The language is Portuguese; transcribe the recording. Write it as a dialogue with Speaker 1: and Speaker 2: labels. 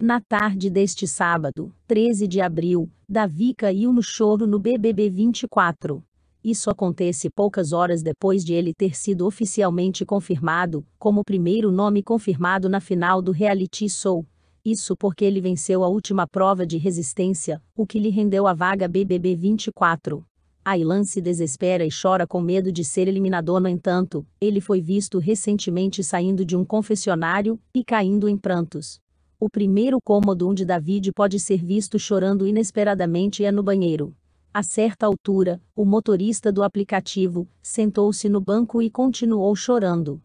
Speaker 1: Na tarde deste sábado, 13 de abril, Davi caiu no choro no BBB 24. Isso acontece poucas horas depois de ele ter sido oficialmente confirmado como o primeiro nome confirmado na final do reality show. Isso porque ele venceu a última prova de resistência, o que lhe rendeu a vaga BBB 24. Ailan se desespera e chora com medo de ser eliminador, no entanto, ele foi visto recentemente saindo de um confessionário e caindo em prantos. O primeiro cômodo onde David pode ser visto chorando inesperadamente é no banheiro. A certa altura, o motorista do aplicativo sentou-se no banco
Speaker 2: e continuou chorando.